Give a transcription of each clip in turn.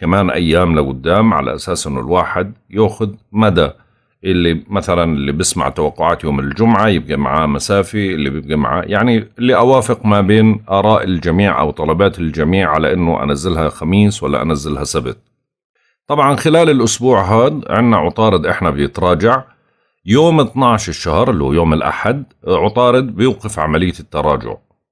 كمان أيام لقدام على أساس إنه الواحد ياخذ مدى اللي مثلا اللي بسمع توقعات يوم الجمعة يبقى معاه مسافة اللي بيبقى معاه يعني اللي أوافق ما بين آراء الجميع أو طلبات الجميع على إنه أنزلها خميس ولا أنزلها سبت طبعا خلال الأسبوع هاد عنا عطارد إحنا بيتراجع يوم 12 الشهر اللي هو يوم الأحد عطارد بيوقف عملية التراجع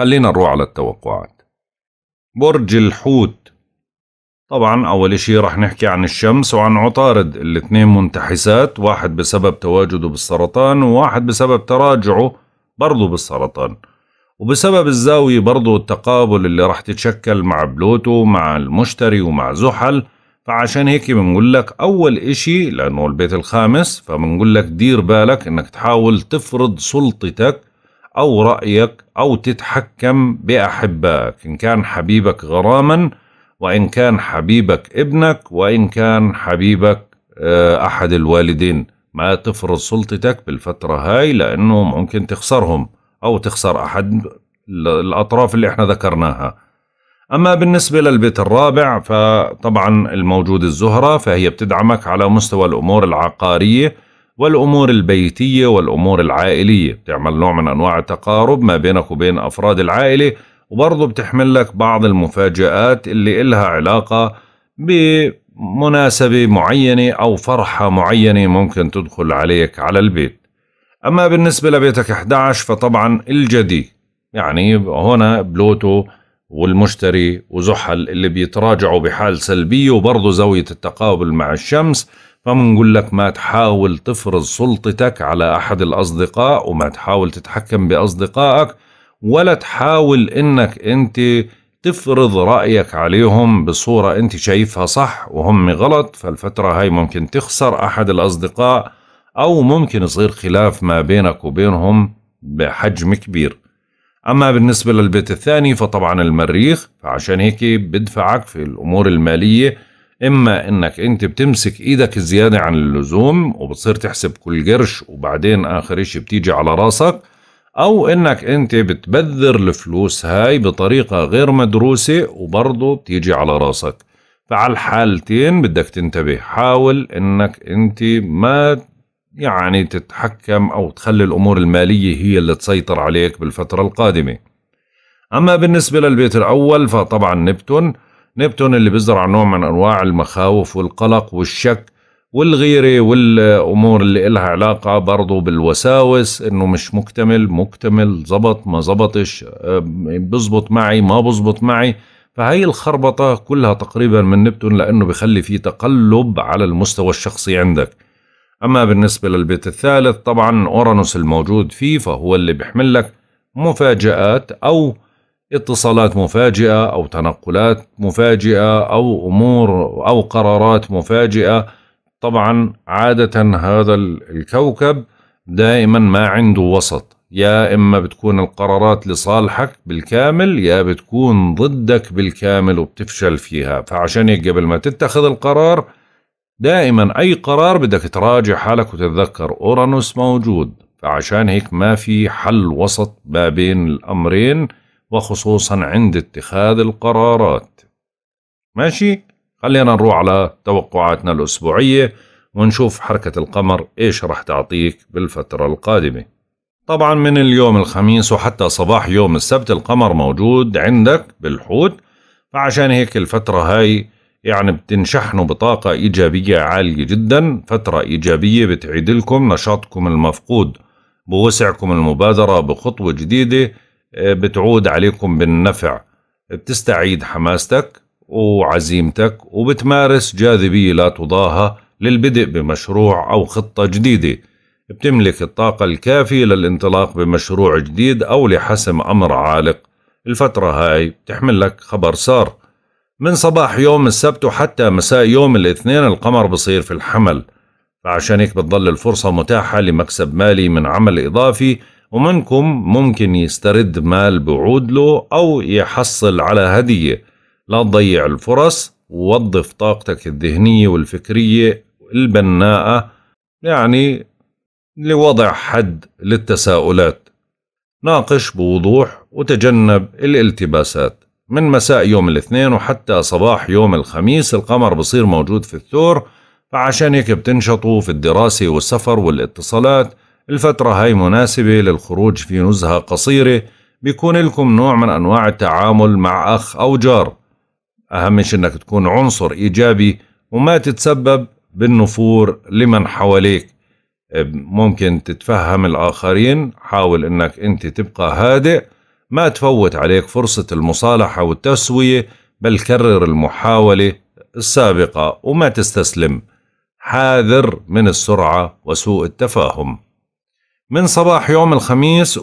خلينا نروح على التوقعات برج الحوت طبعا أول شيء رح نحكي عن الشمس وعن عطارد الاثنين منتحسات واحد بسبب تواجده بالسرطان وواحد بسبب تراجعه برضه بالسرطان وبسبب الزاوية برضه التقابل اللي رح تتشكل مع بلوتو مع المشتري ومع زحل فعشان هيك بنقول لك أول إشي لأنه البيت الخامس فبنقول لك دير بالك إنك تحاول تفرض سلطتك أو رأيك أو تتحكم بأحبائك إن كان حبيبك غراما وإن كان حبيبك ابنك وإن كان حبيبك آه، أحد الوالدين ما تفرض سلطتك بالفترة هاي لأنه ممكن تخسرهم أو تخسر أحد الأطراف اللي احنا ذكرناها أما بالنسبة للبيت الرابع فطبعا الموجود الزهرة فهي بتدعمك على مستوى الأمور العقارية والأمور البيتية والأمور العائلية بتعمل نوع من أنواع التقارب ما بينك وبين أفراد العائلة وبرضه بتحمل لك بعض المفاجآت اللي إلها علاقة بمناسبة معينة أو فرحة معينة ممكن تدخل عليك على البيت أما بالنسبة لبيتك 11 فطبعا الجدي يعني هنا بلوتو والمشتري وزحل اللي بيتراجعوا بحال سلبية وبرضه زاوية التقابل مع الشمس فمنقول لك ما تحاول تفرض سلطتك على أحد الأصدقاء وما تحاول تتحكم بأصدقائك ولا تحاول إنك أنت تفرض رأيك عليهم بصورة أنت شايفها صح وهم غلط فالفترة هاي ممكن تخسر أحد الأصدقاء أو ممكن يصير خلاف ما بينك وبينهم بحجم كبير أما بالنسبة للبيت الثاني فطبعا المريخ فعشان هيك بدفعك في الأمور المالية اما انك انت بتمسك ايدك زيادة عن اللزوم وبتصير تحسب كل قرش وبعدين اخر اشي بتيجي على راسك او انك انت بتبذر الفلوس هاي بطريقة غير مدروسة وبرضه بتيجي على راسك فعلى الحالتين بدك تنتبه حاول انك انت ما يعني تتحكم او تخلي الامور المالية هي اللي تسيطر عليك بالفترة القادمة اما بالنسبة للبيت الاول فطبعا نبتون نبتون اللي بيزرع نوع من أنواع المخاوف والقلق والشك والغيرة والأمور اللي إلها علاقة برضو بالوساوس إنه مش مكتمل مكتمل زبط ما زبطش آه، بزبط معي ما بزبط معي فهي الخربطة كلها تقريبا من نبتون لأنه بخلي في تقلب على المستوى الشخصي عندك أما بالنسبة للبيت الثالث طبعا أورانوس الموجود فيه فهو اللي بيحمل لك مفاجآت أو اتصالات مفاجئة أو تنقلات مفاجئة أو أمور أو قرارات مفاجئة طبعا عادة هذا الكوكب دائما ما عنده وسط يا إما بتكون القرارات لصالحك بالكامل يا بتكون ضدك بالكامل وبتفشل فيها فعشان هيك قبل ما تتخذ القرار دائما أي قرار بدك تراجع حالك وتتذكر أورانوس موجود فعشان هيك ما في حل وسط ما بين الأمرين وخصوصا عند اتخاذ القرارات ماشي خلينا نروح على توقعاتنا الأسبوعية ونشوف حركة القمر إيش رح تعطيك بالفترة القادمة طبعا من اليوم الخميس وحتى صباح يوم السبت القمر موجود عندك بالحوت فعشان هيك الفترة هاي يعني بتنشحنوا بطاقة إيجابية عالية جدا فترة إيجابية بتعيد لكم نشاطكم المفقود بوسعكم المبادرة بخطوة جديدة آه، بتعود عليكم بالنفع بتستعيد حماستك وعزيمتك وبتمارس جاذبية لا تضاهى للبدء بمشروع أو خطة جديدة بتملك الطاقة الكافية للانطلاق بمشروع جديد أو لحسم أمر عالق الفترة هاي بتحمل لك خبر صار من صباح يوم السبت وحتى مساء يوم الاثنين القمر بصير في الحمل فعشان هيك بتضل الفرصة متاحة لمكسب مالي من عمل إضافي ومنكم ممكن يسترد مال بعود له أو يحصل على هدية لا تضيع الفرص ووظف طاقتك الذهنية والفكرية البناءة يعني لوضع حد للتساؤلات ناقش بوضوح وتجنب الالتباسات من مساء يوم الاثنين وحتى صباح يوم الخميس القمر بصير موجود في الثور فعشان هيك بتنشطوا في الدراسة والسفر والاتصالات الفترة هاي مناسبة للخروج في نزهة قصيرة بيكون لكم نوع من أنواع التعامل مع أخ أو جار أهم شيء أنك تكون عنصر إيجابي وما تتسبب بالنفور لمن حواليك ممكن تتفهم الآخرين حاول أنك أنت تبقى هادئ ما تفوت عليك فرصة المصالحة والتسوية بل كرر المحاولة السابقة وما تستسلم حاذر من السرعة وسوء التفاهم من صباح يوم الخميس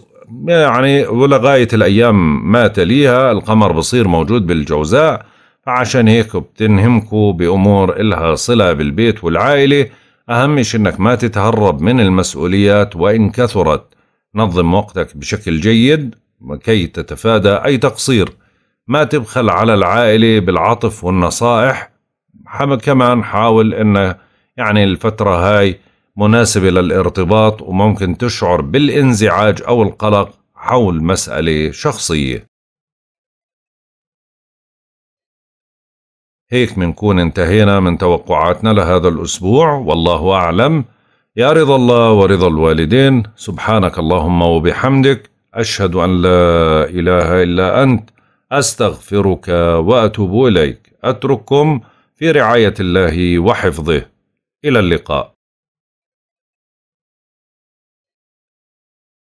يعني ولغاية الأيام ما تليها القمر بصير موجود بالجوزاء فعشان هيك بتنهمكوا بأمور إلها صلة بالبيت والعائلة أهم شيء إنك ما تتهرب من المسؤوليات وإن كثرت نظم وقتك بشكل جيد كي تتفادى أي تقصير ما تبخل على العائلة بالعطف والنصائح كمان حاول إن يعني الفترة هاي مناسبة للارتباط وممكن تشعر بالانزعاج أو القلق حول مسألة شخصية هيك منكون انتهينا من توقعاتنا لهذا الأسبوع والله أعلم يا رضا الله ورضا الوالدين سبحانك اللهم وبحمدك أشهد أن لا إله إلا أنت أستغفرك وأتوب إليك أترككم في رعاية الله وحفظه إلى اللقاء